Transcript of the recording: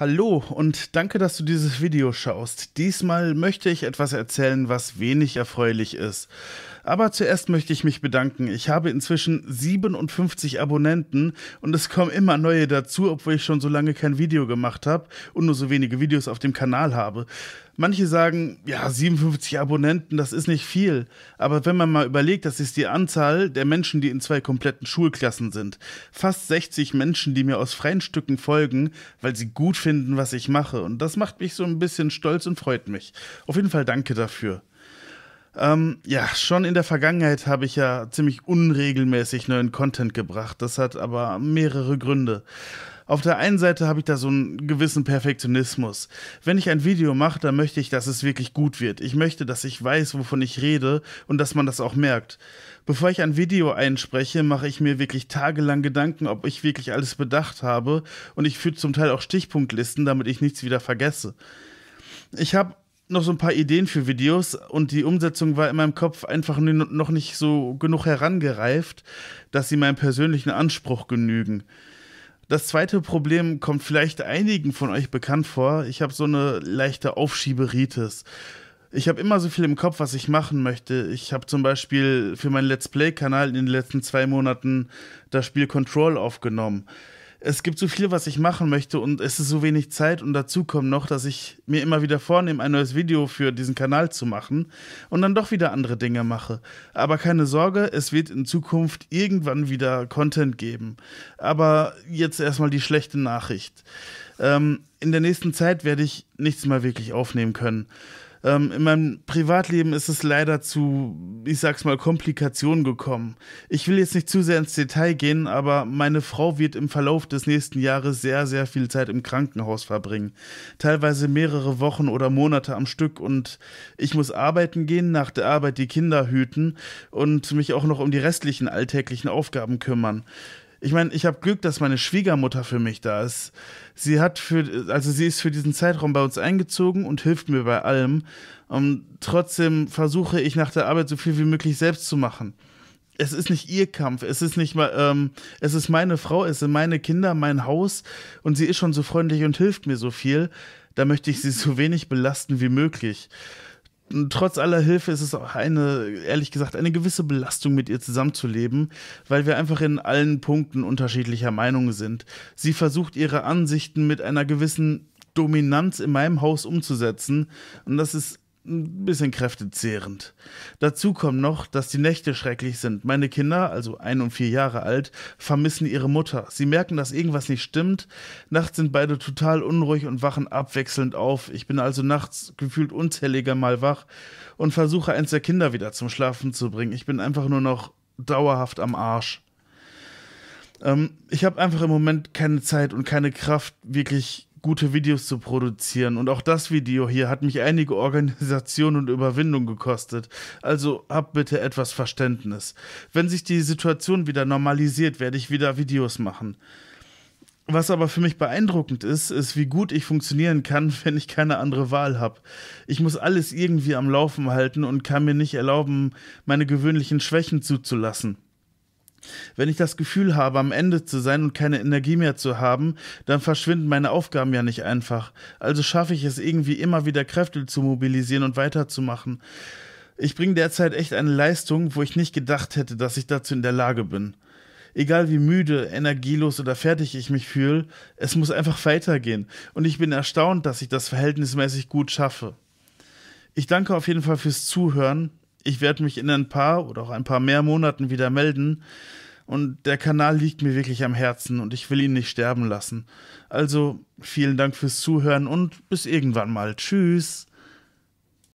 Hallo und danke, dass du dieses Video schaust. Diesmal möchte ich etwas erzählen, was wenig erfreulich ist. Aber zuerst möchte ich mich bedanken. Ich habe inzwischen 57 Abonnenten und es kommen immer neue dazu, obwohl ich schon so lange kein Video gemacht habe und nur so wenige Videos auf dem Kanal habe manche sagen, ja, 57 Abonnenten, das ist nicht viel. Aber wenn man mal überlegt, das ist die Anzahl der Menschen, die in zwei kompletten Schulklassen sind. Fast 60 Menschen, die mir aus freien Stücken folgen, weil sie gut finden, was ich mache. Und das macht mich so ein bisschen stolz und freut mich. Auf jeden Fall danke dafür. Ähm, ja, schon in der Vergangenheit habe ich ja ziemlich unregelmäßig neuen Content gebracht. Das hat aber mehrere Gründe. Auf der einen Seite habe ich da so einen gewissen Perfektionismus. Wenn ich ein Video mache, dann möchte ich, dass es wirklich gut wird. Ich möchte, dass ich weiß, wovon ich rede und dass man das auch merkt. Bevor ich ein Video einspreche, mache ich mir wirklich tagelang Gedanken, ob ich wirklich alles bedacht habe und ich führe zum Teil auch Stichpunktlisten, damit ich nichts wieder vergesse. Ich habe noch so ein paar Ideen für Videos und die Umsetzung war in meinem Kopf einfach noch nicht so genug herangereift, dass sie meinem persönlichen Anspruch genügen. Das zweite Problem kommt vielleicht einigen von euch bekannt vor. Ich habe so eine leichte Aufschieberitis. Ich habe immer so viel im Kopf, was ich machen möchte. Ich habe zum Beispiel für meinen Let's Play-Kanal in den letzten zwei Monaten das Spiel Control aufgenommen es gibt so viel, was ich machen möchte und es ist so wenig Zeit und dazu kommt noch, dass ich mir immer wieder vornehme, ein neues Video für diesen Kanal zu machen und dann doch wieder andere Dinge mache. Aber keine Sorge, es wird in Zukunft irgendwann wieder Content geben. Aber jetzt erstmal die schlechte Nachricht. Ähm, in der nächsten Zeit werde ich nichts mehr wirklich aufnehmen können. Ähm, in meinem Privatleben ist es leider zu, ich sag's mal, Komplikationen gekommen. Ich will jetzt nicht zu sehr ins Detail gehen, aber meine Frau wird im Verlauf des nächsten Jahres sehr, sehr viel Zeit im Krankenhaus verbringen. Teilweise mehrere Wochen oder Monate am Stück und ich muss arbeiten gehen, nach der Arbeit die Kinder hüten und mich auch noch um die restlichen alltäglichen Aufgaben kümmern ich meine, ich habe Glück, dass meine Schwiegermutter für mich da ist. Sie hat für, also sie ist für diesen Zeitraum bei uns eingezogen und hilft mir bei allem. Und trotzdem versuche ich nach der Arbeit so viel wie möglich selbst zu machen. Es ist nicht ihr Kampf, es ist nicht mal, ähm, es ist meine Frau, es sind meine Kinder, mein Haus und sie ist schon so freundlich und hilft mir so viel. Da möchte ich sie so wenig belasten wie möglich trotz aller Hilfe ist es auch eine, ehrlich gesagt, eine gewisse Belastung, mit ihr zusammenzuleben, weil wir einfach in allen Punkten unterschiedlicher Meinung sind. Sie versucht ihre Ansichten mit einer gewissen Dominanz in meinem Haus umzusetzen und das ist ein bisschen kräftezehrend. Dazu kommt noch, dass die Nächte schrecklich sind. Meine Kinder, also ein und vier Jahre alt, vermissen ihre Mutter. Sie merken, dass irgendwas nicht stimmt. Nachts sind beide total unruhig und wachen abwechselnd auf. Ich bin also nachts gefühlt unzähliger Mal wach und versuche eins der Kinder wieder zum Schlafen zu bringen. Ich bin einfach nur noch dauerhaft am Arsch. Ähm, ich habe einfach im Moment keine Zeit und keine Kraft, wirklich gute Videos zu produzieren. Und auch das Video hier hat mich einige Organisation und Überwindung gekostet. Also habt bitte etwas Verständnis. Wenn sich die Situation wieder normalisiert, werde ich wieder Videos machen. Was aber für mich beeindruckend ist, ist, wie gut ich funktionieren kann, wenn ich keine andere Wahl habe. Ich muss alles irgendwie am Laufen halten und kann mir nicht erlauben, meine gewöhnlichen Schwächen zuzulassen. Wenn ich das Gefühl habe, am Ende zu sein und keine Energie mehr zu haben, dann verschwinden meine Aufgaben ja nicht einfach. Also schaffe ich es irgendwie immer wieder Kräfte zu mobilisieren und weiterzumachen. Ich bringe derzeit echt eine Leistung, wo ich nicht gedacht hätte, dass ich dazu in der Lage bin. Egal wie müde, energielos oder fertig ich mich fühle, es muss einfach weitergehen. Und ich bin erstaunt, dass ich das verhältnismäßig gut schaffe. Ich danke auf jeden Fall fürs Zuhören ich werde mich in ein paar oder auch ein paar mehr Monaten wieder melden. Und der Kanal liegt mir wirklich am Herzen und ich will ihn nicht sterben lassen. Also vielen Dank fürs Zuhören und bis irgendwann mal. Tschüss.